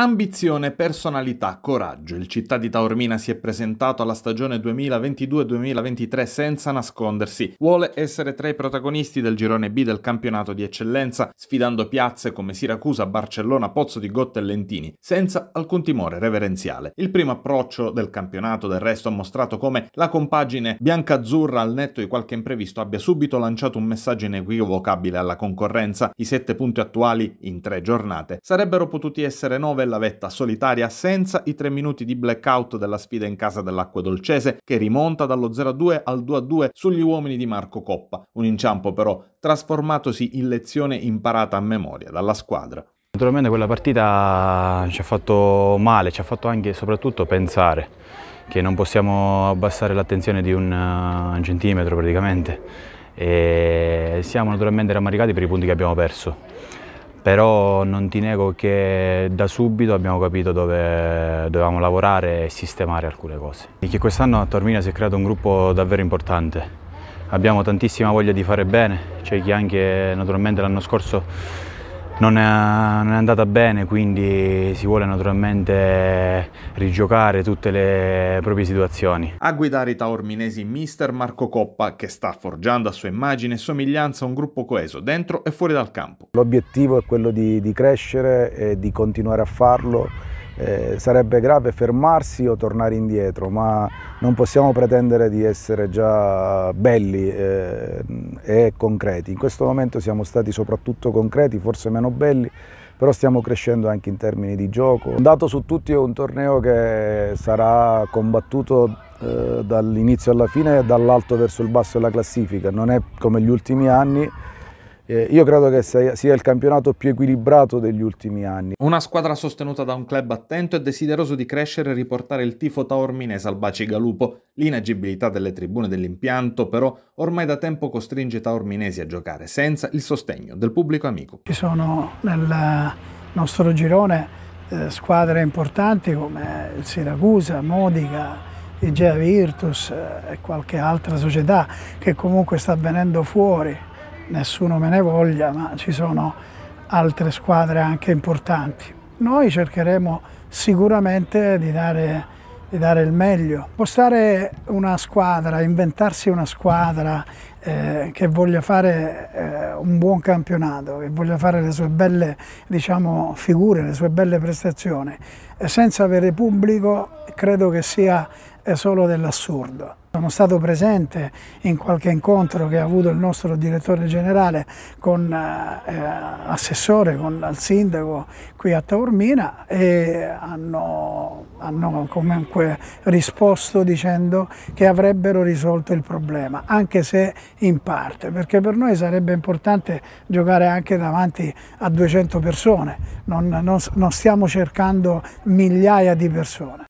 Ambizione, personalità, coraggio. Il città di Taormina si è presentato alla stagione 2022-2023 senza nascondersi. Vuole essere tra i protagonisti del girone B del campionato di eccellenza, sfidando piazze come Siracusa, Barcellona, Pozzo di Gotta e Lentini, senza alcun timore reverenziale. Il primo approccio del campionato del resto ha mostrato come la compagine bianca-azzurra al netto di qualche imprevisto abbia subito lanciato un messaggio inequivocabile alla concorrenza. I sette punti attuali in tre giornate sarebbero potuti essere nove bella vetta solitaria senza i tre minuti di blackout della sfida in casa dell'Acqua Dolcese che rimonta dallo 0-2 al 2-2 sugli uomini di Marco Coppa, un inciampo però trasformatosi in lezione imparata a memoria dalla squadra. Naturalmente quella partita ci ha fatto male, ci ha fatto anche e soprattutto pensare che non possiamo abbassare l'attenzione di un eh, centimetro praticamente e siamo naturalmente rammaricati per i punti che abbiamo perso però non ti nego che da subito abbiamo capito dove dovevamo lavorare e sistemare alcune cose. E che quest'anno a Tormina si è creato un gruppo davvero importante, abbiamo tantissima voglia di fare bene, c'è chi anche naturalmente l'anno scorso non è, non è, andata bene, quindi si vuole naturalmente rigiocare tutte le proprie situazioni. A guidare i taorminesi mister Marco Coppa, che sta forgiando a sua immagine e somiglianza un gruppo coeso dentro e fuori dal campo. L'obiettivo è quello di, di crescere e di continuare a farlo eh, sarebbe grave fermarsi o tornare indietro, ma non possiamo pretendere di essere già belli eh, e concreti. In questo momento siamo stati soprattutto concreti, forse meno belli, però stiamo crescendo anche in termini di gioco. Un dato su tutti è un torneo che sarà combattuto eh, dall'inizio alla fine e dall'alto verso il basso della classifica, non è come gli ultimi anni eh, io credo che sia il campionato più equilibrato degli ultimi anni. Una squadra sostenuta da un club attento e desideroso di crescere e riportare il tifo taorminese al bacigalupo. L'inagibilità delle tribune dell'impianto però ormai da tempo costringe taorminesi a giocare senza il sostegno del pubblico amico. Ci sono nel nostro girone eh, squadre importanti come il Siracusa, Modica, Igea Virtus eh, e qualche altra società che comunque sta venendo fuori nessuno me ne voglia, ma ci sono altre squadre anche importanti. Noi cercheremo sicuramente di dare, di dare il meglio. Postare una squadra, inventarsi una squadra eh, che voglia fare eh, un buon campionato, che voglia fare le sue belle diciamo, figure, le sue belle prestazioni, senza avere pubblico credo che sia è solo dell'assurdo. Sono stato presente in qualche incontro che ha avuto il nostro direttore generale con eh, eh assessore, con il sindaco qui a Taormina e hanno, hanno comunque risposto dicendo che avrebbero risolto il problema, anche se in parte, perché per noi sarebbe importante giocare anche davanti a 200 persone, non, non, non stiamo cercando migliaia di persone.